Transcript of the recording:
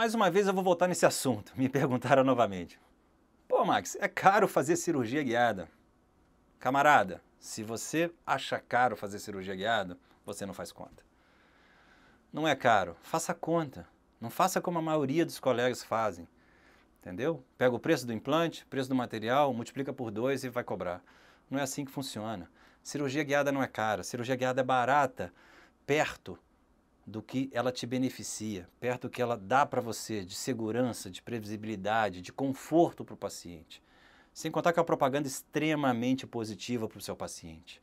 Mais uma vez eu vou voltar nesse assunto, me perguntaram novamente. Pô, Max, é caro fazer cirurgia guiada. Camarada, se você acha caro fazer cirurgia guiada, você não faz conta. Não é caro, faça conta. Não faça como a maioria dos colegas fazem. Entendeu? Pega o preço do implante, preço do material, multiplica por dois e vai cobrar. Não é assim que funciona. Cirurgia guiada não é cara, cirurgia guiada é barata, perto do que ela te beneficia, perto do que ela dá para você de segurança, de previsibilidade, de conforto para o paciente. Sem contar que é uma propaganda extremamente positiva para o seu paciente.